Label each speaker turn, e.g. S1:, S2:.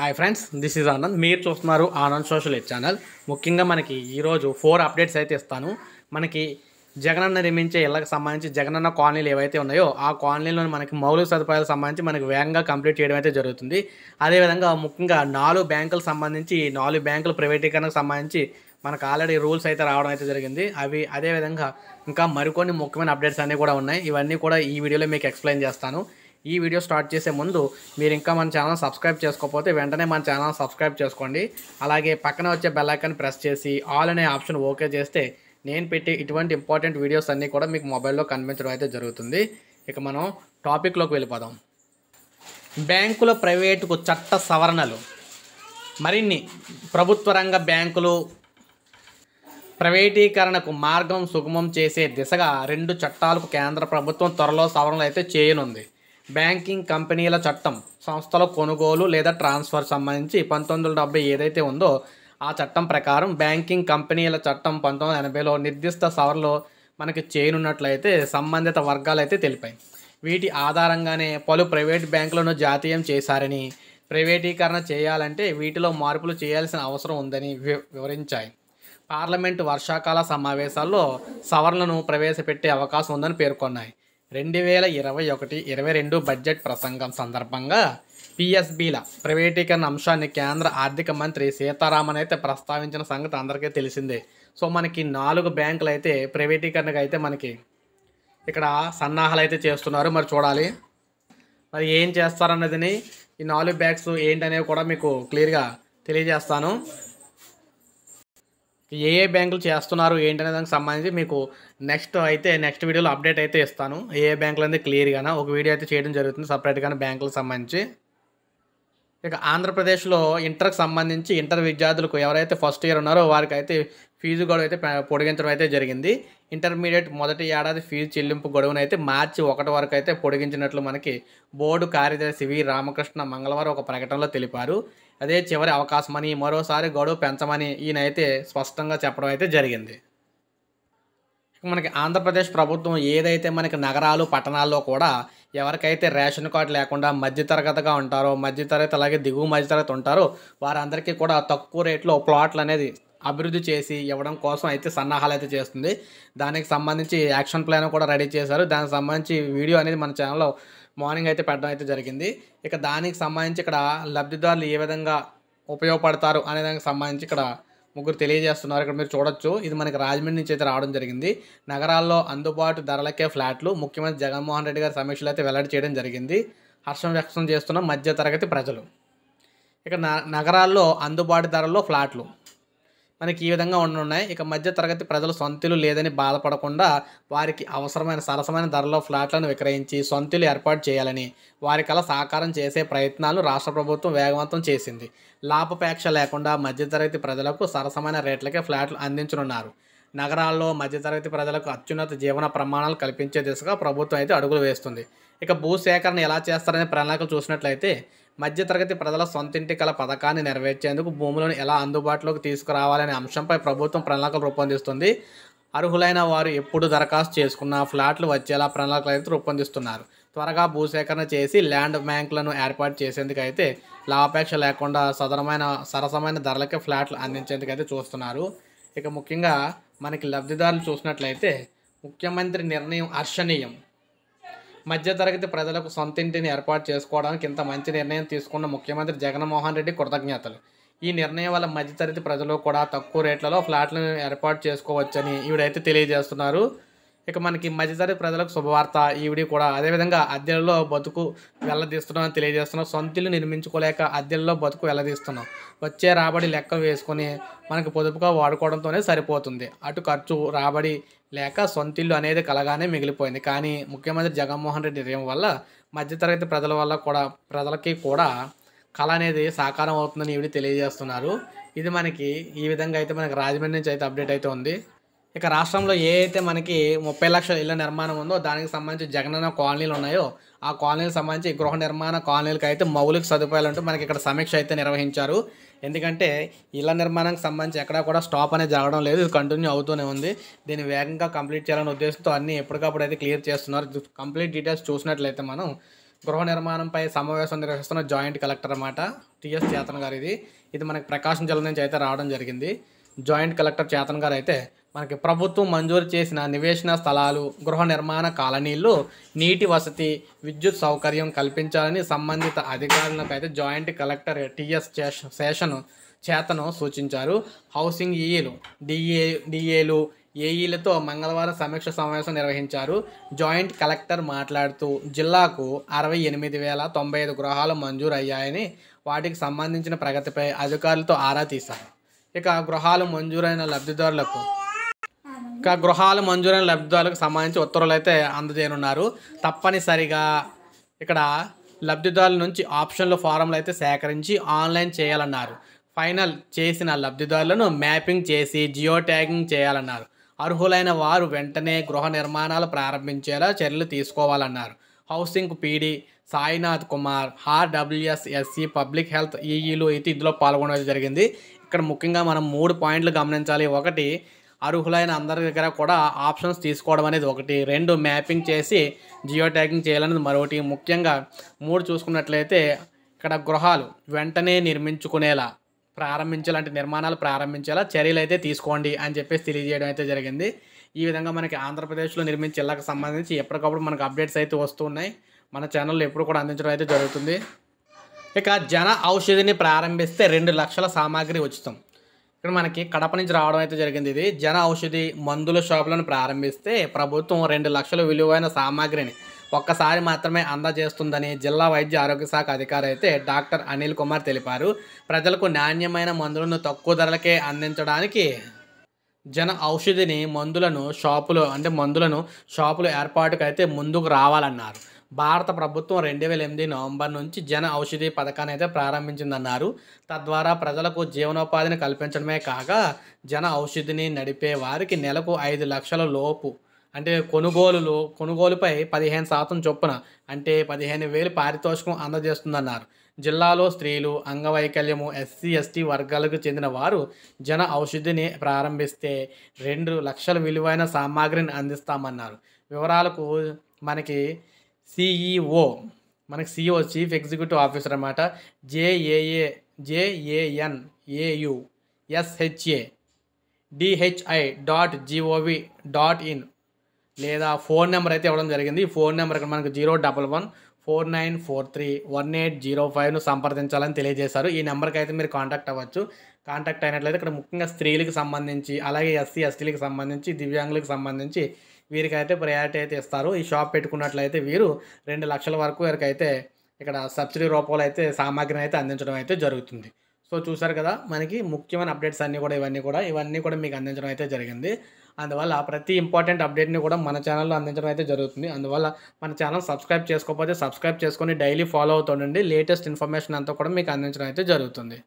S1: hi friends this is Anand మీరు చూస్తున్నారు Anand social eight channel ముఖ్యంగా మనకి ఈరోజు ఫోర్ అప్డేట్స్ అయితే ఇస్తాను మనకి జగనన్న నిర్మించే ఇళ్లకు సంబంధించి జగనన్న కాలనీలు ఏవైతే ఉన్నాయో ఆ కాలనీలో మనకి మౌలిక సదుపాయాలకు సంబంధించి మనకి వేగంగా కంప్లీట్ చేయడం అయితే జరుగుతుంది అదేవిధంగా ముఖ్యంగా నాలుగు బ్యాంకులకు సంబంధించి నాలుగు బ్యాంకులు ప్రైవేటీకరణకు సంబంధించి మనకు ఆల్రెడీ రూల్స్ అయితే రావడం అయితే జరిగింది అవి అదేవిధంగా ఇంకా మరికొన్ని ముఖ్యమైన అప్డేట్స్ అన్నీ కూడా ఉన్నాయి ఇవన్నీ కూడా ఈ వీడియోలో మీకు ఎక్స్ప్లెయిన్ చేస్తాను ఈ వీడియో స్టార్ట్ చేసే ముందు మీరు ఇంకా మన ఛానల్ సబ్స్క్రైబ్ చేసుకోకపోతే వెంటనే మన ఛానల్ సబ్స్క్రైబ్ చేసుకోండి అలాగే పక్కన వచ్చే బెల్లైకన్ ప్రెస్ చేసి ఆల్ అనే ఆప్షన్ ఓకే చేస్తే నేను పెట్టి ఇటువంటి ఇంపార్టెంట్ వీడియోస్ అన్నీ కూడా మీకు మొబైల్లో కనిపించడం అయితే జరుగుతుంది ఇక మనం టాపిక్లోకి వెళ్ళిపోదాం బ్యాంకుల ప్రైవేటుకు చట్ట సవరణలు మరిన్ని ప్రభుత్వ రంగ బ్యాంకులు ప్రైవేటీకరణకు మార్గం సుగమం చేసే దిశగా రెండు చట్టాలకు కేంద్ర ప్రభుత్వం త్వరలో సవరణలు అయితే చేయనుంది బ్యాంకింగ్ కంపెనీల చట్టం సంస్థల కొనుగోలు లేదా ట్రాన్స్ఫర్ సంబంధించి పంతొమ్మిది వందల డెబ్బై ఏదైతే ఉందో ఆ చట్టం ప్రకారం బ్యాంకింగ్ కంపెనీల చట్టం పంతొమ్మిది వందల ఎనభైలో నిర్దిష్ట సవరలో మనకి చేయనున్నట్లయితే సంబంధిత వర్గాలు అయితే తెలిపాయి వీటి ఆధారంగానే పలు ప్రైవేట్ బ్యాంకులను జాతీయం చేశారని ప్రైవేటీకరణ చేయాలంటే వీటిలో మార్పులు చేయాల్సిన అవసరం ఉందని వివరించాయి పార్లమెంటు వర్షాకాల సమావేశాల్లో సవరణను ప్రవేశపెట్టే అవకాశం ఉందని పేర్కొన్నాయి రెండు వేల ఇరవై ఒకటి ఇరవై రెండు బడ్జెట్ ప్రసంగం సందర్భంగా పిఎస్బిల ప్రైవేటీకరణ అంశాన్ని కేంద్ర ఆర్థిక మంత్రి సీతారామన్ అయితే ప్రస్తావించిన సంగతి అందరికీ తెలిసిందే సో మనకి నాలుగు బ్యాంకులు అయితే ప్రైవేటీకరణకు అయితే మనకి ఇక్కడ సన్నాహాలు అయితే చేస్తున్నారు మరి చూడాలి మరి ఏం చేస్తారన్నదిని ఈ నాలుగు బ్యాగ్స్ ఏంటనేవి కూడా మీకు క్లియర్గా తెలియజేస్తాను ఏ ఏ బ్యాంకులు చేస్తున్నారు ఏంటనే దానికి సంబంధించి మీకు నెక్స్ట్ అయితే నెక్స్ట్ వీడియోలో అప్డేట్ అయితే ఇస్తాను ఏ ఏ బ్యాంకులు అయితే క్లియర్గానే ఒక వీడియో అయితే చేయడం జరుగుతుంది సపరేట్గానే బ్యాంకులకు సంబంధించి ఇక ఆంధ్రప్రదేశ్లో ఇంటర్కి సంబంధించి ఇంటర్ విద్యార్థులకు ఎవరైతే ఫస్ట్ ఇయర్ ఉన్నారో వారికి అయితే ఫీజు గొడవ అయితే పొడిగించడం అయితే జరిగింది ఇంటర్మీడియట్ మొదటి ఏడాది ఫీజు చెల్లింపు గొడవను అయితే మార్చి ఒకటి వరకు అయితే పొడిగించినట్లు మనకి బోర్డు కార్యదర్శి వి రామకృష్ణ మంగళవారం ఒక ప్రకటనలో తెలిపారు అదే చివరి అవకాశమని మరోసారి గొడవ పెంచమని ఈయనైతే స్పష్టంగా చెప్పడం అయితే జరిగింది మనకి ఆంధ్రప్రదేశ్ ప్రభుత్వం ఏదైతే మనకి నగరాలు పట్టణాల్లో కూడా ఎవరికైతే రేషన్ కార్డు లేకుండా మధ్యతరగతిగా ఉంటారో మధ్యతరగతి అలాగే దిగువ మధ్యతరగతి ఉంటారో వారందరికీ కూడా తక్కువ రేట్లో ప్లాట్లు అనేది అభివృద్ధి చేసి ఇవ్వడం కోసం అయితే సన్నాహాలు అయితే చేస్తుంది దానికి సంబంధించి యాక్షన్ ప్లాన్ కూడా రెడీ చేశారు దానికి సంబంధించి వీడియో అనేది మన ఛానల్లో మార్నింగ్ అయితే పెట్టడం అయితే జరిగింది ఇక దానికి సంబంధించి ఇక్కడ లబ్ధిదారులు ఏ విధంగా ఉపయోగపడతారు అనే దానికి సంబంధించి ఇక్కడ ముగ్గురు తెలియజేస్తున్నారు ఇక్కడ మీరు చూడొచ్చు ఇది మనకి రాజమండ్రి నుంచి అయితే రావడం జరిగింది నగరాల్లో అందుబాటు ధరలకే ఫ్లాట్లు ముఖ్యమంత్రి జగన్మోహన్ రెడ్డి గారి సమీక్షలు అయితే వెల్లడి చేయడం జరిగింది హర్షం వ్యక్తం చేస్తున్న మధ్యతరగతి ప్రజలు ఇక నగరాల్లో అందుబాటు ధరల్లో ఫ్లాట్లు మనకి ఈ విధంగా ఉన్నాయి ఇక మధ్య తరగతి ప్రజలు సొంతలు లేదని బాధపడకుండా వారికి అవసరమైన సరసమైన ధరలో ఫ్లాట్లను విక్రయించి సొంతిలు ఏర్పాటు చేయాలని వారికలా సాకారం చేసే ప్రయత్నాలు రాష్ట్ర ప్రభుత్వం వేగవంతం చేసింది లాభపేక్ష లేకుండా మధ్యతరగతి ప్రజలకు సరసమైన రేట్లకే ఫ్లాట్లు అందించనున్నారు నగరాల్లో మధ్యతరగతి ప్రజలకు అత్యున్నత జీవన ప్రమాణాలు కల్పించే దిశగా ప్రభుత్వం అయితే అడుగులు వేస్తుంది ఇక భూసేకరణ ఎలా చేస్తారనే ప్రణాళికలు చూసినట్లయితే మధ్యతరగతి ప్రజల సొంతింటి కల పథకాన్ని నెరవేర్చేందుకు భూములను ఎలా అందుబాటులోకి తీసుకురావాలనే అంశంపై ప్రభుత్వం ప్రణాళికలు రూపొందిస్తుంది అర్హులైన వారు ఎప్పుడు దరఖాస్తు చేసుకున్న ఫ్లాట్లు వచ్చేలా ప్రణాళికలు అయితే రూపొందిస్తున్నారు త్వరగా భూసేకరణ చేసి ల్యాండ్ బ్యాంకులను ఏర్పాటు చేసేందుకైతే లాభాపేక్ష లేకుండా సదరమైన సరసమైన ధరలకే ఫ్లాట్లు అందించేందుకైతే చూస్తున్నారు ఇక ముఖ్యంగా మనకి లబ్ధిదారులు చూసినట్లయితే ముఖ్యమంత్రి నిర్ణయం హర్షణీయం మధ్యతరగతి ప్రజలకు సొంతింటిని ఏర్పాటు చేసుకోవడానికి ఇంత మంచి నిర్ణయం తీసుకున్న ముఖ్యమంత్రి జగన్మోహన్ రెడ్డి కృతజ్ఞతలు ఈ నిర్ణయం వల్ల మధ్యతరగతి ప్రజలు కూడా తక్కువ రేట్లలో ఫ్లాట్లను ఏర్పాటు చేసుకోవచ్చని ఈవిడైతే తెలియజేస్తున్నారు ఇక మనకి మధ్యతరగతి ప్రజలకు శుభవార్త ఈవిడి కూడా అదేవిధంగా అద్దెలలో బతుకు వెళ్ళదీస్తున్నామని తెలియజేస్తున్నాం సొంతిల్లు నిర్మించుకోలేక అద్దెల్లో బతుకు వెళ్ళదీస్తున్నాం వచ్చే రాబడి లెక్క వేసుకొని మనకి పొదుపుగా వాడుకోవడంతోనే సరిపోతుంది అటు ఖర్చు రాబడి లేక ఇల్లు అనేది కలగానే మిగిలిపోయింది కానీ ముఖ్యమంత్రి జగన్మోహన్ రెడ్డి నిర్ణయం వల్ల మధ్యతరగతి ప్రజల వల్ల కూడా ప్రజలకి కూడా కళ అనేది సాకారం అవుతుందని ఇవి తెలియజేస్తున్నారు ఇది మనకి ఈ విధంగా అయితే మనకి రాజమండ్రి నుంచి అయితే అప్డేట్ అయితే ఉంది ఇక రాష్ట్రంలో ఏ అయితే మనకి ముప్పై లక్షల ఇళ్ల నిర్మాణం ఉందో దానికి సంబంధించి జగనన్న కాలనీలు ఉన్నాయో ఆ కాలనీలకు సంబంధించి గృహ నిర్మాణ కాలనీలకు అయితే మౌలిక సదుపాయాలు ఉంటూ మనకి ఇక్కడ సమీక్ష అయితే నిర్వహించారు ఎందుకంటే ఇళ్ల నిర్మాణానికి సంబంధించి ఎక్కడా కూడా స్టాప్ అనేది జరగడం లేదు ఇది కంటిన్యూ అవుతూనే ఉంది దీన్ని వేగంగా కంప్లీట్ చేయాలనే ఉద్దేశంతో అన్ని ఎప్పటికప్పుడు అయితే క్లియర్ చేస్తున్నారు కంప్లీట్ డీటెయిల్స్ చూసినట్లయితే మనం గృహ నిర్మాణంపై సమావేశం నిర్వహిస్తున్న జాయింట్ కలెక్టర్ అన్నమాట టీఎస్ చేతన్ గారు ఇది ఇది మనకి ప్రకాశం జిల్లా నుంచి అయితే రావడం జరిగింది జాయింట్ కలెక్టర్ చేతన్ గారు అయితే మనకి ప్రభుత్వం మంజూరు చేసిన నివేశన స్థలాలు గృహ నిర్మాణ కాలనీలు నీటి వసతి విద్యుత్ సౌకర్యం కల్పించాలని సంబంధిత అధికారులకు అయితే జాయింట్ కలెక్టర్ టిఎస్ శేషన్ చేతను సూచించారు హౌసింగ్ ఈఈలు డిఏ డిఏలు ఏఈలతో మంగళవారం సమీక్ష సమావేశం నిర్వహించారు జాయింట్ కలెక్టర్ మాట్లాడుతూ జిల్లాకు అరవై ఎనిమిది వేల తొంభై ఐదు గృహాలు మంజూరు అయ్యాయని వాటికి సంబంధించిన ప్రగతిపై అధికారులతో ఆరా తీశారు ఇక గృహాలు మంజూరైన లబ్ధిదారులకు గృహాలు మంజూరైన లబ్ధిదారులకు సంబంధించి ఉత్తర్వులు అయితే అందజేయనున్నారు తప్పనిసరిగా ఇక్కడ లబ్ధిదారుల నుంచి ఆప్షన్లు ఫారంలు అయితే సేకరించి ఆన్లైన్ చేయాలన్నారు ఫైనల్ చేసిన లబ్ధిదారులను మ్యాపింగ్ చేసి జియో ట్యాగింగ్ చేయాలన్నారు అర్హులైన వారు వెంటనే గృహ నిర్మాణాలు ప్రారంభించేలా చర్యలు తీసుకోవాలన్నారు housing PD Sainath Kumar R W S S C public health ఈఈలు అయితే ఇందులో పాల్గొనడం జరిగింది ఇక్కడ ముఖ్యంగా మనం మూడు పాయింట్లు గమనించాలి ఒకటి అర్హులైన అందరి దగ్గర కూడా ఆప్షన్స్ తీసుకోవడం అనేది ఒకటి రెండు మ్యాపింగ్ చేసి జియో ట్యాగింగ్ చేయాలనేది మరొకటి ముఖ్యంగా మూడు చూసుకున్నట్లయితే ఇక్కడ గృహాలు వెంటనే నిర్మించుకునేలా ప్రారంభించాలంటే నిర్మాణాలు ప్రారంభించేలా చర్యలు అయితే తీసుకోండి అని చెప్పేసి తెలియజేయడం అయితే జరిగింది ఈ విధంగా మనకి ఆంధ్రప్రదేశ్లో నిర్మించే ఇళ్ళకి సంబంధించి ఎప్పటికప్పుడు మనకు అప్డేట్స్ అయితే వస్తున్నాయి మన ఛానల్లో ఎప్పుడు కూడా అందించడం అయితే జరుగుతుంది ఇక జన ఔషధిని ప్రారంభిస్తే రెండు లక్షల సామాగ్రి ఉచితం ఇక్కడ మనకి కడప నుంచి రావడం అయితే జరిగింది ఇది జన ఔషధి మందుల షాపులను ప్రారంభిస్తే ప్రభుత్వం రెండు లక్షల విలువైన సామాగ్రిని ఒక్కసారి మాత్రమే అందజేస్తుందని జిల్లా వైద్య ఆరోగ్య శాఖ అధికారి అయితే డాక్టర్ అనిల్ కుమార్ తెలిపారు ప్రజలకు నాణ్యమైన మందులను తక్కువ ధరలకే అందించడానికి జన ఔషధిని మందులను షాపులు అంటే మందులను షాపులు ఏర్పాటుకైతే ముందుకు రావాలన్నారు భారత ప్రభుత్వం రెండు వేల ఎనిమిది నవంబర్ నుంచి జన ఔషధి పథకాన్ని అయితే ప్రారంభించిందన్నారు తద్వారా ప్రజలకు జీవనోపాధిని కల్పించడమే కాక జన ఔషధిని నడిపే వారికి నెలకు ఐదు లక్షల లోపు అంటే కొనుగోలులు కొనుగోలుపై పదిహేను శాతం చొప్పున అంటే పదిహేను వేలు పారితోషికం అందజేస్తుందన్నారు జిల్లాలో స్త్రీలు అంగవైకల్యము ఎస్సీ ఎస్టీ వర్గాలకు చెందిన వారు జన ఔషధిని ప్రారంభిస్తే రెండు లక్షల విలువైన సామాగ్రిని అందిస్తామన్నారు వివరాలకు మనకి సిఈఓ e మనకి సిఇఓ చీఫ్ ఎగ్జిక్యూటివ్ ఆఫీసర్ అనమాట J A A J A N A U S H A D H I dot G O V dot in లేదా ఫోన్ నెంబర్ అయితే ఇవ్వడం జరిగింది ఈ ఫోన్ నెంబర్ ఇక్కడ మనకు zero double one four nine four three one eight zero ఫైవ్ను సంప్రదించాలని తెలియజేశారు ఈ నెంబర్కి అయితే మీరు కాంటాక్ట్ అవ్వచ్చు కాంటాక్ట్ అయినట్లయితే ఇక్కడ ముఖ్యంగా స్త్రీలకు సంబంధించి అలాగే ఎస్సీ ఎస్టీలకు సంబంధించి దివ్యాంగులకు సంబంధించి వీరికైతే ప్రయారిటీ అయితే ఇస్తారు ఈ షాప్ పెట్టుకున్నట్లయితే వీరు రెండు లక్షల వరకు వీరికైతే ఇక్కడ సబ్సిడీ రూపంలో అయితే సామాగ్రిని అయితే అందించడం అయితే జరుగుతుంది సో చూసారు కదా మనకి ముఖ్యమైన అప్డేట్స్ అన్నీ కూడా ఇవన్నీ కూడా ఇవన్నీ కూడా మీకు అందించడం అయితే జరిగింది అందువల్ల ప్రతి ఇంపార్టెంట్ అప్డేట్ని కూడా మన ఛానల్లో అందించడం అయితే జరుగుతుంది అందువల్ల మన ఛానల్ సబ్స్క్రైబ్ చేసుకోకపోతే సబ్స్క్రైబ్ చేసుకొని డైలీ ఫాలో అవుతుండండి లేటెస్ట్ ఇన్ఫర్మేషన్ అంతా కూడా మీకు అందించడం అయితే జరుగుతుంది